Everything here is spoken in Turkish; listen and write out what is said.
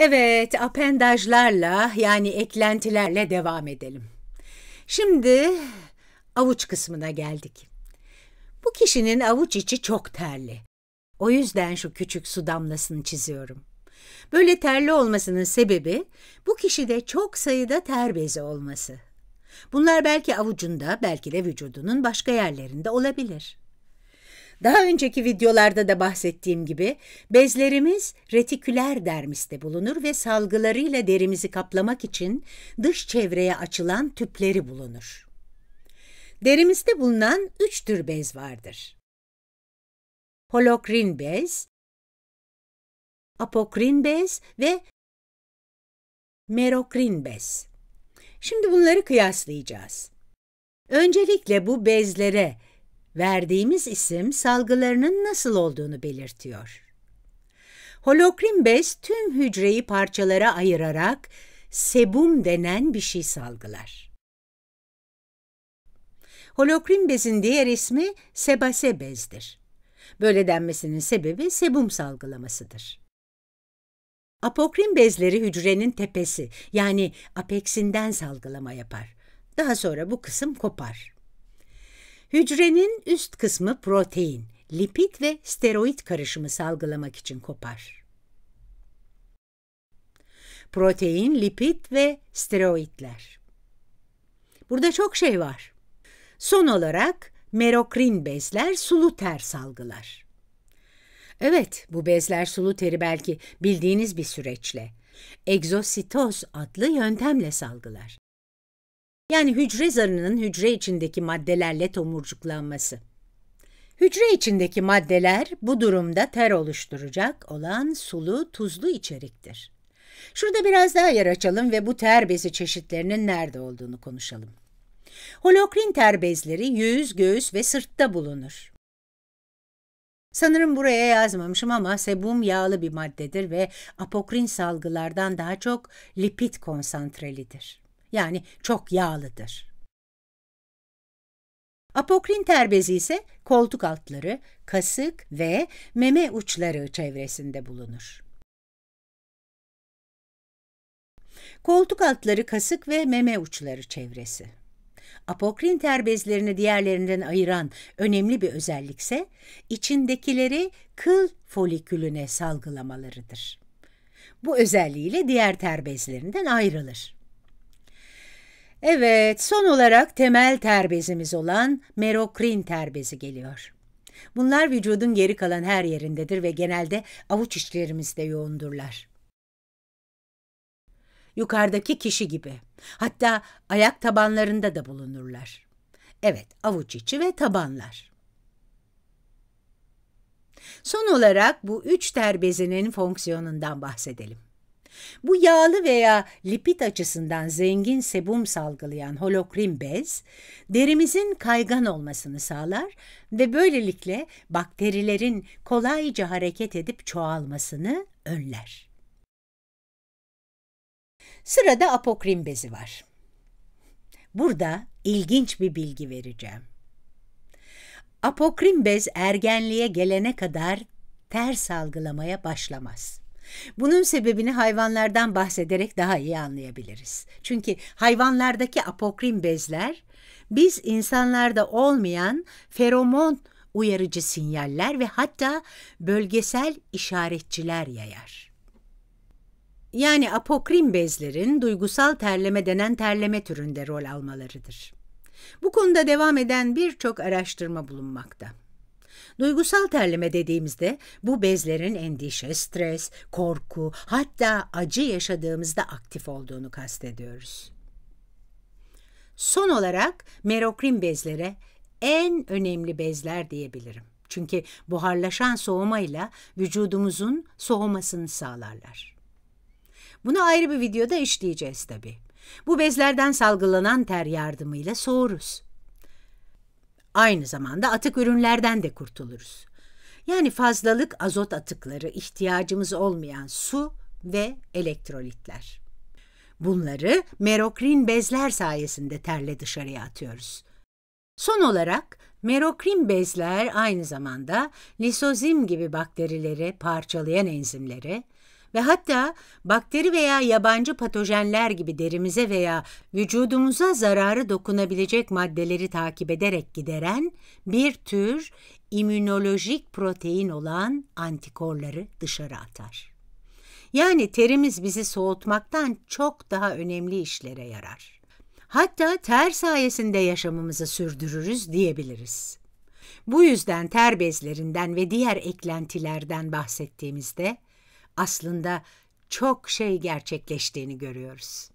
Evet, apendajlarla yani eklentilerle devam edelim. Şimdi avuç kısmına geldik. Bu kişinin avuç içi çok terli. O yüzden şu küçük su damlasını çiziyorum. Böyle terli olmasının sebebi bu kişide çok sayıda ter bezi olması. Bunlar belki avucunda, belki de vücudunun başka yerlerinde olabilir. Daha önceki videolarda da bahsettiğim gibi bezlerimiz retiküler dermiste bulunur ve salgılarıyla derimizi kaplamak için dış çevreye açılan tüpleri bulunur. Derimizde bulunan üç tür bez vardır. Holokrin bez, apokrin bez ve merokrin bez. Şimdi bunları kıyaslayacağız. Öncelikle bu bezlere Verdiğimiz isim salgılarının nasıl olduğunu belirtiyor. Holokrin bez tüm hücreyi parçalara ayırarak sebum denen bir şey salgılar. Holokrin bezin diğer ismi sebase bezdir. Böyle denmesinin sebebi sebum salgılamasıdır. Apokrin bezleri hücrenin tepesi yani apeksinden salgılama yapar. Daha sonra bu kısım kopar. Hücrenin üst kısmı protein, lipid ve steroid karışımı salgılamak için kopar. Protein, lipid ve steroidler. Burada çok şey var. Son olarak merokrin bezler sulu ter salgılar. Evet, bu bezler sulu teri belki bildiğiniz bir süreçle egzositoz adlı yöntemle salgılar. Yani hücre zarının hücre içindeki maddelerle tomurcuklanması. Hücre içindeki maddeler bu durumda ter oluşturacak olan sulu, tuzlu içeriktir. Şurada biraz daha yer açalım ve bu ter bezi çeşitlerinin nerede olduğunu konuşalım. Holokrin ter bezleri yüz, göğüs ve sırtta bulunur. Sanırım buraya yazmamışım ama sebum yağlı bir maddedir ve apokrin salgılardan daha çok lipid konsantrelidir yani çok yağlıdır. Apokrin terbezi ise koltuk altları, kasık ve meme uçları çevresinde bulunur. Koltuk altları, kasık ve meme uçları çevresi. Apokrin terbezlerini diğerlerinden ayıran önemli bir özellikse içindekileri kıl folikülüne salgılamalarıdır. Bu özelliğiyle diğer terbezlerinden ayrılır. Evet, son olarak temel ter bezimiz olan merokrin ter bezi geliyor. Bunlar vücudun geri kalan her yerindedir ve genelde avuç içlerimizde yoğundurlar. Yukarıdaki kişi gibi. Hatta ayak tabanlarında da bulunurlar. Evet, avuç içi ve tabanlar. Son olarak bu üç ter bezinin fonksiyonundan bahsedelim. Bu yağlı veya lipid açısından zengin sebum salgılayan holokrin bez, derimizin kaygan olmasını sağlar ve böylelikle bakterilerin kolayca hareket edip çoğalmasını önler. Sırada apokrin bezi var. Burada ilginç bir bilgi vereceğim. Apokrin bez ergenliğe gelene kadar ter salgılamaya başlamaz. Bunun sebebini hayvanlardan bahsederek daha iyi anlayabiliriz. Çünkü hayvanlardaki apokrin bezler, biz insanlarda olmayan feromon uyarıcı sinyaller ve hatta bölgesel işaretçiler yayar. Yani apokrin bezlerin duygusal terleme denen terleme türünde rol almalarıdır. Bu konuda devam eden birçok araştırma bulunmakta. Duygusal terleme dediğimizde bu bezlerin endişe, stres, korku hatta acı yaşadığımızda aktif olduğunu kastediyoruz. Son olarak merokrin bezlere en önemli bezler diyebilirim. Çünkü buharlaşan soğumayla vücudumuzun soğumasını sağlarlar. Bunu ayrı bir videoda işleyeceğiz tabii. Bu bezlerden salgılanan ter yardımıyla soğuruz. Aynı zamanda atık ürünlerden de kurtuluruz. Yani fazlalık azot atıkları, ihtiyacımız olmayan su ve elektrolitler. Bunları merokrin bezler sayesinde terle dışarıya atıyoruz. Son olarak merokrin bezler aynı zamanda lisozim gibi bakterileri parçalayan enzimleri, ve hatta bakteri veya yabancı patojenler gibi derimize veya vücudumuza zararı dokunabilecek maddeleri takip ederek gideren bir tür immünolojik protein olan antikorları dışarı atar. Yani terimiz bizi soğutmaktan çok daha önemli işlere yarar. Hatta ter sayesinde yaşamımızı sürdürürüz diyebiliriz. Bu yüzden ter bezlerinden ve diğer eklentilerden bahsettiğimizde aslında çok şey gerçekleştiğini görüyoruz.